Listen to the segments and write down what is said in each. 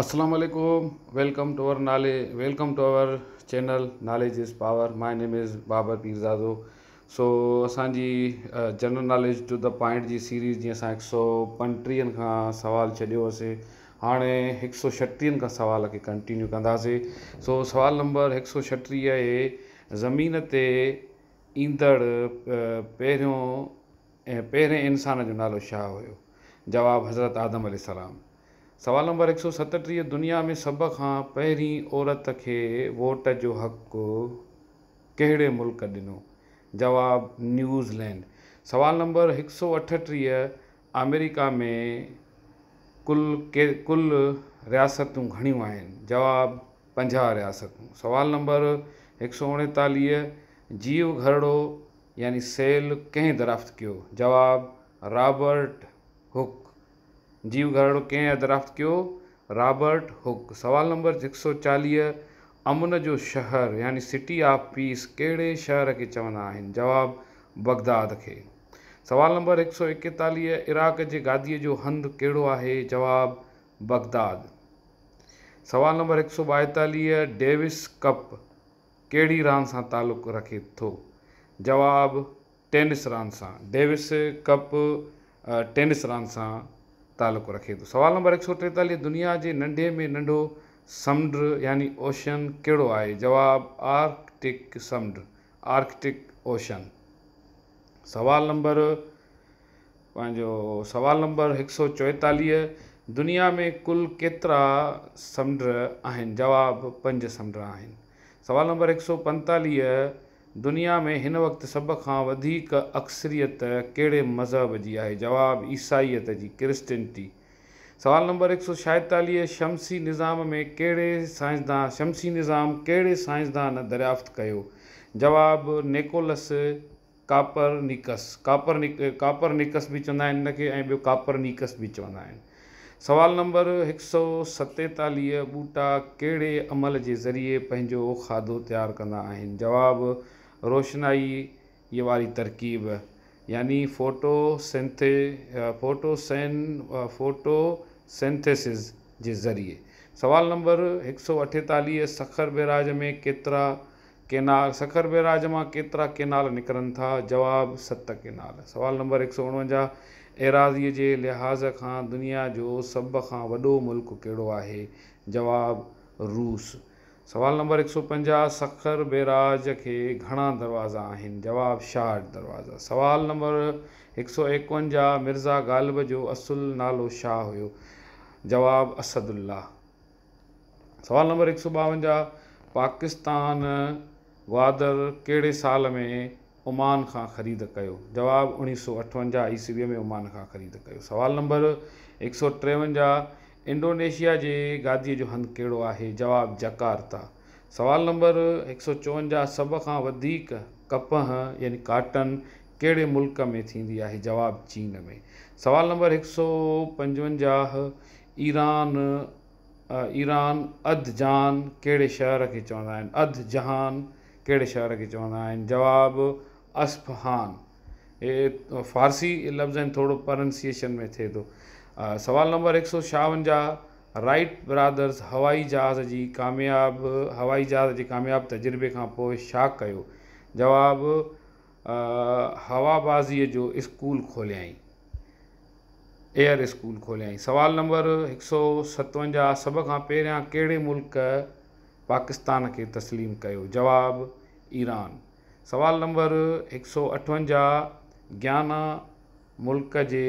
असलामकुम welcome to our नाले welcome to our channel knowledge is power my name is Babar पीरज़ाज़ू सो असांजी general knowledge to the point जी series जीअं असां हिकु सौ पंटीहनि سوال सुवालु छॾियोसीं हाणे हिकु सौ छटीहनि खां सुवाल खे कंटीन्यू कंदासीं सो سوال नंबर हिकु सौ छटीह आहे ज़मीन ते ईंदड़ पहिरियों ऐं पहिरें इंसान जो नालो छा हज़रत आदम सवाल नंबर हिकु सौ सतटीह दुनिया में सभ खां पहिरीं औरत खे वोट जो हक़ु कहिड़े मुल्क़ ॾिनो जवाबु न्यूज़ीलैंड सवाल नंबर हिकु सौ अठटीह अमेरिका में कुल के कुल रियासतूं घणियूं आहिनि जवाबु पंजाहु रियासतूं सवाल नंबर हिकु सौ उणेतालीह जीव घरड़ो यानी सेल कंहिं दरिआ्त कयो जवाबु रॉबर्ट हुक जीव घरण कंहिं अदराफ़्त कयो रॉबर्ट हुक सवाल नंबर हिकु सौ चालीह अमन जो शहर यानी सिटी ऑफ पीस कहिड़े शहर खे चवंदा आहिनि जवाबु बग़दाद खे सवाल नंबर हिक सौ एकतालीह इराक जे गादीअ जो हंधु कहिड़ो आहे जवाबु बग़दाद सवाल नंबर हिकु सौ ॿाएतालीह डेविस कप कहिड़ी रांदि सां तालुक़ु रखे थो जवाबु टेनिस रांदि सां डेविस कप टेनिस रांदि सां तालुक रखे तो सवाल नंबर एक सौ टेतालीह दुनिया के नंढे में नंढो समुंड यानी ओशन कड़ो है जवाब आर्कटिक समुंड आर्कटिक ओशन सवाल नंबर पो सवाल नंबर एक सौ चोएतालीह दुनिया में कुल केतरा समुंड जवाब पंज समुंड सवाल नंबर एक सौ पंतालीह दुनिया में हिन वक़्तु सभ खां वधीक अक्सरियत कहिड़े मज़हब जी आहे जवाबु ईसाईअत जी क्रिस्टनिटी सवाल नंबर हिकु सौ छाएतालीह शमसी निज़ाम में कहिड़े साइंसदान शमसी निज़ाम कहिड़े साइंसदान दरियाफ़्त कयो जवाबु Nicolaus Copernicus Copernicus Copernicus बि चवंदा आहिनि हिनखे ऐं ॿियो कापरनिकस बि चवंदा आहिनि सवाल नंबर हिकु सौ सतेतालीह ॿूटा कहिड़े अमल जे ज़रिए पंहिंजो खाधो तयारु कंदा आहिनि जवाबु रोशनाई ये वाली तरकीब यानी फ़ोटोसेंथे फ़ोटोसेन फ़ोटोसेंथेसिस जे ज़रिए सवाल नंबर एक सौ अठेतालीह सखर बैराज में केतिरा केनाल सखर बैराज मां केतिरा केनाल निकिरनि था जवाबु सत केनाल सवाल नंबर हिकु सौ उणवंजा एराज़ीअ जे लिहाज़ खां दुनिया जो सभ खां वॾो मुल्क़ कहिड़ो आहे जवाबु रूस सवालु नंबर हिकु सौ पंजाह सखर बहिराज खे घणा दरवाज़ा आहिनि जवाबु शाह दरवाज़ा सुवालु नंबर हिकु सौ एकवंजाह मिर्ज़ा ग़ालिब जो असुलु नालो छा हुयो जवाबु असदुल्ला सवालु नंबर हिकु सौ ॿावंजाह पाकिस्तान ग्वादर कहिड़े साल में उमान खां ख़रीद कयो जवाबु उणिवीह सौ अठवंजाह ई में उमान खां ख़रीद कयो सुवालु नंबर हिकु सौ टेवंजाहु इंडोनेशिया जे गादीअ जो हंधु कहिड़ो आहे जवाबु जकार्ता सुवाल नंबर हिकु सौ चोवंजाहु सभ खां वधीक कपह यानी काटन कहिड़े मुल्क़ में थींदी आहे जवाबु चीन में सुवाल नंबर हिकु सौ पंजवंजाहु ईरान ईरान अध जान कहिड़े शहर खे चवंदा आहिनि अध जहान कहिड़े शहर खे चवंदा आहिनि जवाबु अस्फ़हान हे फारसी लफ़्ज़ आहिनि थोरो प्रनंसिएशन में थिए थो सवाल नंबर एक सौ छावंजाहु राइट ब्रादर्स हवाई जहाज़ की कामयाब हवाई जहाज़ के कामयाब तजुर्बे का जवाब हवाबाजी जो स्कूल खोल एयर स्कूल खोलियई सवाल नंबर एक सौ सतवंजा सब का पे कड़े मुल्क पाकिस्तान के तस्लीम किया जवाब ईरान सवाल नंबर एक सौ अठवंजा ज्ञाना मुल्क के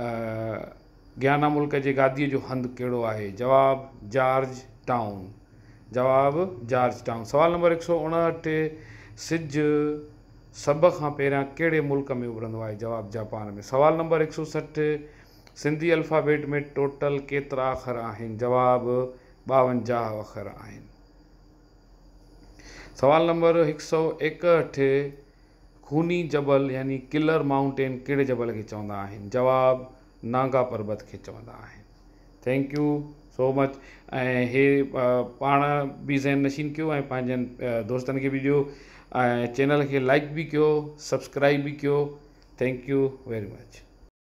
ग्याना मुल्क जे गादीअ जो हंधु कहिड़ो आहे जवाबु जॉर्ज टाउन जवाबु जार्ज टाउन सवालु नंबर हिकु सौ उणहठि सिॼ सभ खां पहिरियां कहिड़े मुल्क़ में उभरंदो आहे जवाबु जापान में सुवालु नंबर हिकु सौ सठि सिंधी अल्फाबेट में टोटल केतिरा अखर आहिनि जवाबु ॿावंजाह अखर आहिनि सवाल नंबर हिकु सौ एकहठि खूनी जबल यानी किलर माउंटेन कहिड़े जबल खे चवंदा आहिनि जवाबु नागा परबत खे चवंदा आहिनि थैंक्यू सो मच ऐं हे पाण बि ज़हन नशीन कयो ऐं पंहिंजनि दोस्तनि खे बि ॾियो ऐं चैनल खे लाइक बि कयो सब्सक्राइब बि कयो थैंक यू वेरी मच